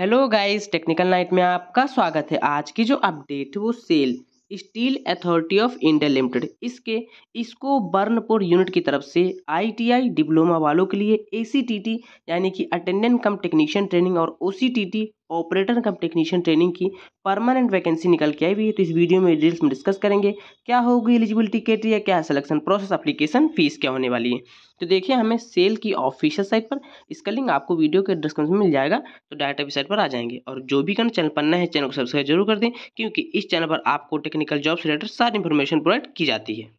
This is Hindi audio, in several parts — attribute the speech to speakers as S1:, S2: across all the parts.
S1: हेलो गाइस टेक्निकल नाइट में आपका स्वागत है आज की जो अपडेट है वो SAIL steel authority of India limited इसके इसको बर्नपुर यूनिट की तरफ से आईटीआई डिप्लोमा वालों के लिए एसीटीटी यानी कि अटेंडेंट कम टेक्नीशियन ट्रेनिंग और OCTT operator cum technician training की परमानेंट वैकेंसी निकल के आई हुई है तो इस वीडियो में डिटेल्स में डिस्कस करेंगे क्या होगी एलिजिबिलिटी क्राइटेरिया क्या सिलेक्शन प्रोसेस अप्लीकेशन फीस क्या होने वाली है तो देखिए हमें सेल की ऑफिशियल साइट पर इसका लिंक आपको वीडियो के डिस्क्रिप्शन में मिल जाएगा तो डायरेक्ट अभी साइट पर आ जाएंगे और जो भी करना चैनल पर है चैनल को सब्सक्राइब जरूर कर दें क्योंकि इस चैनल पर आपको टेक्निकल जॉब से रिलेटेड सारी इन्फॉर्मेशन प्रोवाइड की जाती है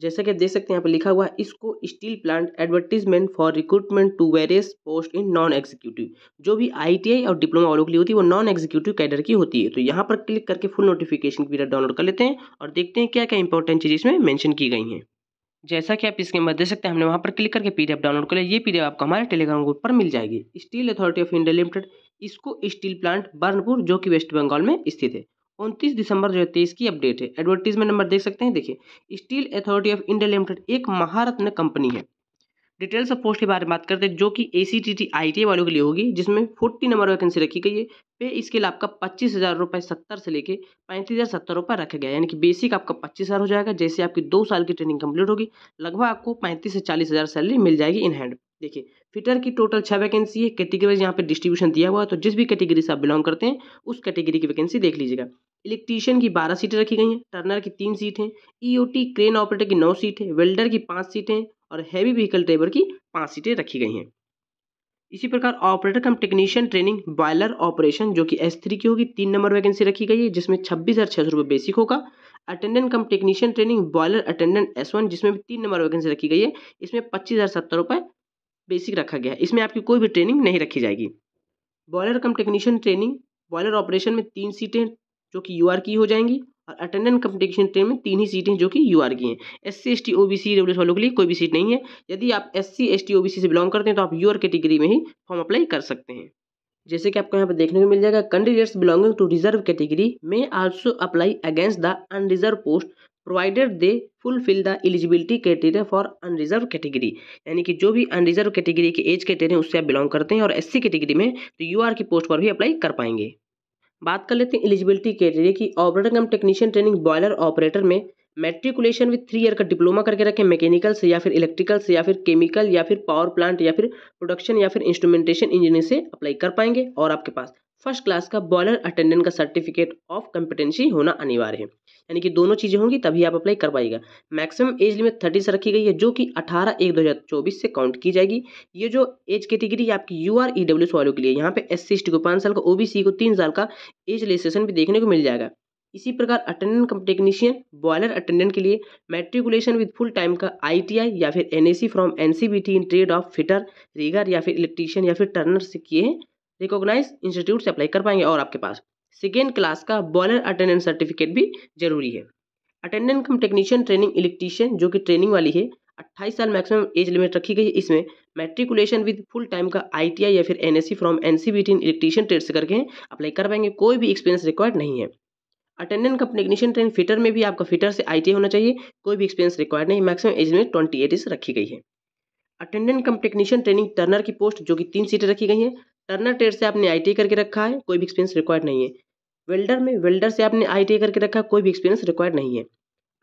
S1: जैसा कि आप देख सकते हैं यहाँ पर लिखा हुआ है इसको steel plant advertisement for recruitment to various post in non executive जो भी आईटीआई और डिप्लोमा वालों के लिए होती है वो नॉन एग्जीक्यूटिव कैडर की होती है तो यहाँ पर क्लिक करके फुल नोटिफिकेशन की डाउनलोड कर लेते हैं और देखते हैं क्या क्या इंपॉर्टेंट चीज़ इसमें मैंशन की गई हैं जैसा कि आप इसके अंदर देख सकते हैं हमने वहाँ पर क्लिक करके पीडीएफ डाउनलोड कर लिया ये पीडीएफ आपको हमारे टेलीग्राम ग्रुप पर मिल जाएगी steel authority of India limited इसको स्टील प्लांट बर्नपुर जो कि वेस्ट बंगाल में स्थित है उनतीस दिसंबर दो तेईस की अपडेट है एडवर्टीजमेंट नंबर देख सकते हैं देखिए steel authority of India limited एक महारत्न कंपनी है डिटेल्स ऑफ पोस्ट के बारे में बात करते हैं जो कि A C T T I T वालों के लिए होगी जिसमें फोर्टी नंबर वैकेंसी रखी गई है पे इसके लिए आपका पच्चीस हज़ार रुपये सत्तर से लेके पैंतीस हज़ार सत्तर रुपये रखा गया यानी कि बेसिक आपका पच्चीस हज़ार हो जाएगा जैसे आपकी दो साल की ट्रेनिंग कंप्लीट होगी लगभग आपको पैंतीस से चालीस हज़ार सैलरी मिल जाएगी इन हैंड देखिए फिटर की टोटल छह वैकेंसी है कैटेगरीज यहाँ पे डिस्ट्रीब्यूशन दिया हुआ है तो जिस भी कैटेगरी से आप बिलोंग करते हैं उस कैटेगरी की वैकेंसी देख लीजिएगा इलेक्ट्रीशियन की बारह सीटें रखी गई हैं टर्नर की तीन सीट हैं ईओटी क्रेन ऑपरेटर की नौ सीट है वेल्डर की पाँच सीटें और हैवी व्हीकल ड्राइवर की पाँच सीटें रखी गई हैं इसी प्रकार operator cum technician training boiler operation जो कि एस थ्री की होगी तीन नंबर वैकेंसी रखी गई है जिसमें छब्बीस हज़ार छह सौ रुपये बेसिक होगा attendant cum technician training boiler attendant S one जिसमें भी तीन नंबर वैकेंसी रखी गई है इसमें पच्चीस हज़ार सत्तर रुपये बेसिक रखा गया है इसमें आपकी कोई भी ट्रेनिंग नहीं रखी जाएगी boiler cum technician training boiler operation में तीन सीटें जो कि यू की हो जाएंगी और अटेंडेंट कंपटीशन ट्रेन में तीन ही सीटें जो कि यू आर की हैं S C S T O B C W वालों के लिए कोई भी सीट नहीं है यदि आप S C S T O B C से बिलोंग करते हैं तो आप यू आर कैटेगरी में ही फॉर्म अप्लाई कर सकते हैं जैसे कि आपको यहाँ पर देखने को मिल जाएगा candidates belonging to reserve category में also apply against the unreserve post provided they fulfil the eligibility criteria for unreserve category यानी कि जो भी अनरिजर्व कैटेगरी के एज क्राइटेरिया उससे आप बिलोंग करते हैं और एस कैटेगरी में तो यू की पोस्ट पर भी अप्लाई कर पाएंगे बात कर लेते हैं एलिजिबिलिटी क्राइटेरिया की operator cum technician training boiler operator में मेट्रिकुलेशन विथ थ्री ईयर का डिप्लोमा करके रखें मैकेनिकल से या फिर इलेक्ट्रिकल से या फिर केमिकल या फिर पावर प्लांट या फिर प्रोडक्शन या फिर इंस्ट्रूमेंटेशन इंजीनियर से अप्लाई कर पाएंगे और आपके पास फर्स्ट क्लास का बॉयलर अटेंडेंट का सर्टिफिकेट ऑफ कम्पिटेंसी होना अनिवार्य है यानी कि दोनों चीज़ें होंगी तभी आप अप्लाई कर पाएगा मैक्सिमम एज लिमिट थर्टी से रखी गई है जो कि अठारह एक दो हज़ार चौबीस से काउंट की जाएगी ये जो एज कैटेगरी आपकी यू आर ई डब्ल्यू वालों के लिए यहाँ पे एस सी को पाँच साल का ओ को तीन साल का एज रजिस्ट्रेशन भी देखने को मिल जाएगा इसी प्रकार attendant cum technician boiler attendant के लिए मेट्रिकुलेशन विद फुल टाइम का आईटीआई या फिर NAC from NCVT in trade of fitter rigger या फिर इलेक्ट्रीशियन या फिर टर्नर से किए हैं रिकॉग्नाइज इंस्टीट्यूट से अप्लाई कर पाएंगे और आपके पास सेकेंड क्लास का बॉयलर अटेंडेंस सर्टिफिकेट भी जरूरी है attendant cum technician training electrician जो कि ट्रेनिंग वाली है 28 साल मैक्सिमम एज लिमिट रखी गई है इसमें मैट्रिकुलेशन विद फुल टाइम का आईटीआई या फिर NSC from NCVT in electrician trade से करके अप्लाई कर पाएंगे कोई भी एक्सपीरियंस रिक्वायर्ड नहीं है attendant cum technician train fitter में भी आपका फिटर से आई होना चाहिए कोई भी एक्सपीरियंस रिक्वायर्ड नहीं maximum age limit twenty eight रखी गई है attendant cum technician training turner की पोस्ट जो कि तीन सीटें रखी गई हैं टर्नर ट्रेड से आपने आई करके रखा है कोई भी एक्सपीरियंस रिक्वायर्ड नहीं है वेल्डर में वेल्डर से आपने आई करके रखा है कोई भी एक्सपीरियंस रिक्वायर्ड नहीं है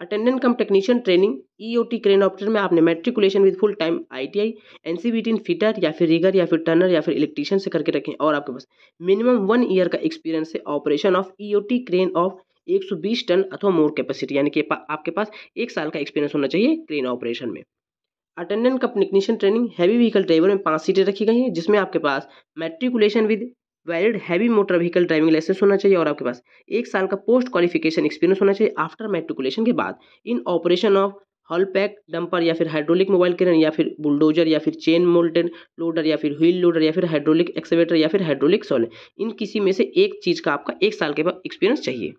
S1: attendant cum technician training E O T crane operator में आपने matriculation with full time I T I N C V T in fitter या फिर रिगर या फिर टर्नर या फिर इलेक्ट्रीशियन से करके रखें और आपके पास मिनिमम वन ईयर का एक्सपीरियंस है operation of E O T crane of 120 ton अथवा मोर कैपेसिटी यानी कि आपके पास एक साल का एक्सपीरियंस होना चाहिए क्रेन ऑपरेशन में attendant cum technician training heavy vehicle driver में पाँच सीटें रखी गई हैं जिसमें आपके पास matriculation with valid heavy motor vehicle driving licence होना चाहिए और आपके पास एक साल का पोस्ट क्वालिफिकेशन एक्सपीरियंस होना चाहिए आफ्टर मेट्रिकुलेशन के बाद in operation of haul pack dumper या फिर हाइड्रोलिक मोबाइल क्रेन या फिर बुलडोजर या फिर चेन मोल्टेड लोडर या फिर व्हील लोडर या फिर हाइड्रोलिक एक्सेवेटर या फिर हाइड्रोलिक सोल इन किसी में से एक चीज़ का आपका एक साल के बाद एक्सपीरियंस चाहिए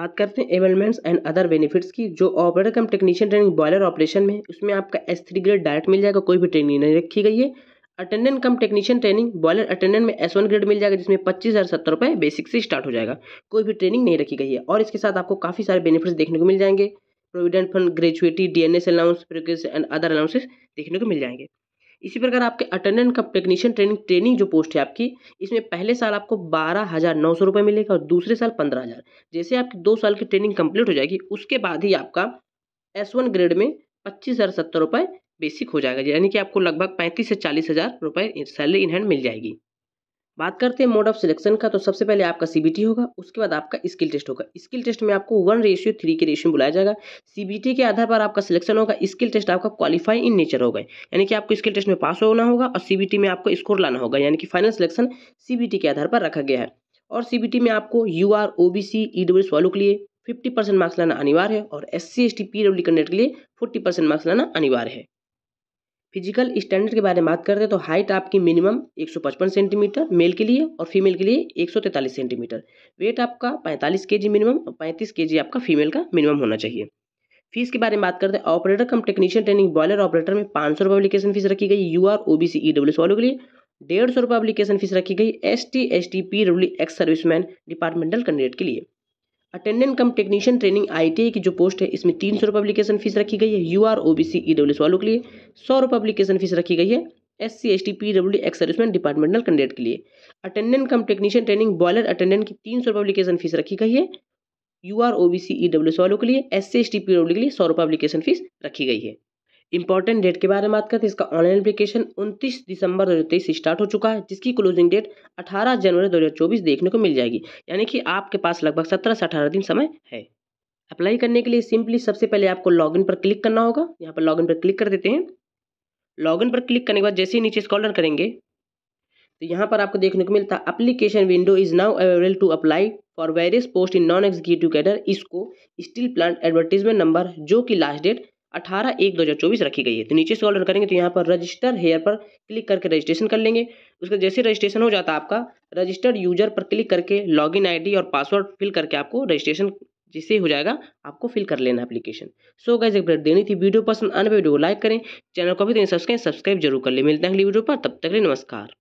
S1: बात करते हैं एवलमेंट्स एंड अदर बेनिफिट्स की जो operator cum technician training boiler operation में उसमें आपका एस थ्री ग्रेड डायरेक्ट मिल जाएगा कोई भी ट्रेनिंग नहीं रखी गई है attendant cum technician training boiler attendant में एस वन ग्रेड मिल जाएगा जिसमें पच्चीस हज़ार सत्तर रुपये बेसिक से स्टार्ट हो जाएगा कोई भी ट्रेनिंग नहीं रखी गई है और इसके साथ आपको काफ़ी सारे बेनिफिट्स देखने को मिल जाएंगे provident fund gratuity D N S allowance and other allowances देखने को मिल जाएंगे इसी प्रकार आपके अटेंडेंट का टेक्नीशियन ट्रेनिंग ट्रेनिंग जो पोस्ट है आपकी इसमें पहले साल आपको बारह हज़ार नौ सौ रुपये मिलेगा और दूसरे साल पंद्रह हज़ार जैसे आपकी दो साल की ट्रेनिंग कंप्लीट हो जाएगी उसके बाद ही आपका एस वन ग्रेड में पच्चीस हज़ार सत्तर रुपये बेसिक हो जाएगा यानी कि आपको लगभग पैंतीस से चालीस हज़ार रुपये सैलरी इन हैंड मिल जाएगी बात करते हैं मोड ऑफ सिलेक्शन का तो सबसे पहले आपका सीबीटी होगा उसके बाद आपका स्किल टेस्ट होगा स्किल टेस्ट में आपको वन रेशियो थ्री के रेशियो बुलाया जाएगा सीबीटी के आधार पर आपका सिलेक्शन होगा स्किल टेस्ट आपका क्वालिफाई इन नेचर होगा यानी कि आपको स्किल टेस्ट में पास होना होगा और सीबीटी में आपको स्कोर लाना होगा यानी कि फाइनल सिलेक्शन सीबीटी के आधार पर रखा गया है और सीबीटी में आपको U R O B C E W वालों के लिए फिफ्टी परसेंट मार्क्स लाना अनिवार्य है और S C S T P W candidate के लिए फोर्टी परसेंट मार्क्स लाना अनिवार्य है फिजिकल स्टैंडर्ड के बारे में बात करते हैं तो हाइट आपकी मिनिमम 155 सेंटीमीटर मेल के लिए और फीमेल के लिए 143 सेंटीमीटर वेट आपका 45 केजी मिनिमम और 35 केजी आपका फीमेल का मिनिमम होना चाहिए फीस के बारे में बात करते हैं operator cum technician training boiler operator में पाँच सौ एप्लीकेशन फीस रखी गई U R O B C E W वालों के लिए डेढ़ सौ रुपये एप्लीकेशन फीस रखी गई S T S T P W ex serviceman departmental candidate के लिए attendant cum technician training ITI की जो पोस्ट है इसमें तीन सौ रुपये एप्लीकेशन फीस रखी गई है U R O B E W वालों के लिए सौ रुपये पब्लिकेशन फीस रखी गई है S C S T P W ex serviceman departmental candidate के लिए attendant cum technician training boiler attendant की तीन सौ रुपये फीस रखी गई है U R O B C E W वालों के लिए S C S T P W के लिए सौ रुपये पब्लिकेशन फीस रखी गई है इंपॉर्टेंट डेट के बारे में बात करते हैं इसका ऑनलाइन एप्लीकेशन 29 दिसंबर दो स्टार्ट हो चुका है जिसकी क्लोजिंग डेट 18 जनवरी 2024 देखने को मिल जाएगी यानी कि आपके पास लगभग सत्रह से अठारह दिन समय है अप्लाई करने के लिए सिंपली सबसे पहले आपको लॉगिन पर क्लिक करना होगा यहाँ पर लॉगिन पर क्लिक कर देते हैं लॉगिन पर क्लिक करने के बाद जैसे ही नीचे स्कॉलर करेंगे तो यहाँ पर आपको देखने को मिलता है application window is now available to apply for various post in non executive cadre IISCO steel plant advertisement number जो कि लास्ट डेट अठारह एक दो हज़ार चौबीस रखी गई है तो नीचे स्क्रॉल करेंगे तो यहाँ पर रजिस्टर हेयर पर क्लिक करके रजिस्ट्रेशन कर लेंगे उसका जैसे रजिस्ट्रेशन हो जाता है आपका रजिस्टर्ड यूजर पर क्लिक करके लॉगिन आईडी और पासवर्ड फिल करके आपको रजिस्ट्रेशन जिससे हो जाएगा आपको फिल कर लेना एप्लीकेशन सो गैस एक ब्रेड देनी थी वीडियो पसंद आने पर वीडियो को लाइक करें चैनल को भी देखें सब्सक्राइब सब्सक्राइब जरूर कर ले मिलते हैं अगली वीडियो पर तब तक नमस्कार